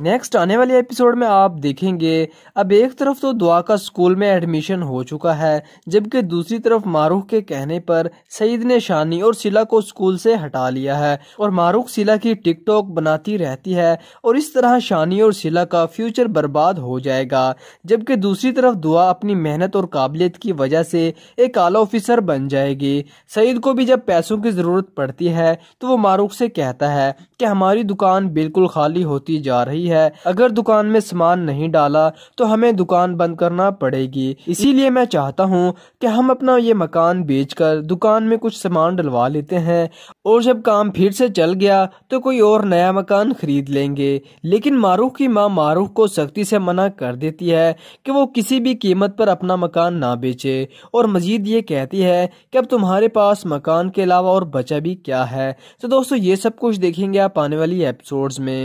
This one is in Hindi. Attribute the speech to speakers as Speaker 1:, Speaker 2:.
Speaker 1: नेक्स्ट आने वाले एपिसोड में आप देखेंगे अब एक तरफ तो दुआ का स्कूल में एडमिशन हो चुका है जबकि दूसरी तरफ मारूख के कहने पर सईद ने शानी और सिला को स्कूल से हटा लिया है और मारूख सिला की टिकटॉक बनाती रहती है और इस तरह शानी और सिला का फ्यूचर बर्बाद हो जाएगा जबकि दूसरी तरफ दुआ अपनी मेहनत और काबिलियत की वजह से एक आला ऑफिसर बन जाएगी सईद को भी जब पैसों की ज़रूरत पड़ती है तो वो मारूख से कहता है कि हमारी दुकान बिल्कुल खाली होती जा रही रही है अगर दुकान में सामान नहीं डाला तो हमें दुकान बंद करना पड़ेगी इसीलिए मैं चाहता हूँ कि हम अपना ये मकान बेचकर दुकान में कुछ सामान डलवा लेते हैं और जब काम फिर से चल गया तो कोई और नया मकान खरीद लेंगे लेकिन मारूख की माँ मारूख को सख्ती से मना कर देती है कि वो किसी भी कीमत पर अपना मकान ना बेचे और मजीद ये कहती है कि अब तुम्हारे पास मकान के अलावा और बचा भी क्या है तो दोस्तों ये सब कुछ देखेंगे आप आने वाली एपिसोड्स में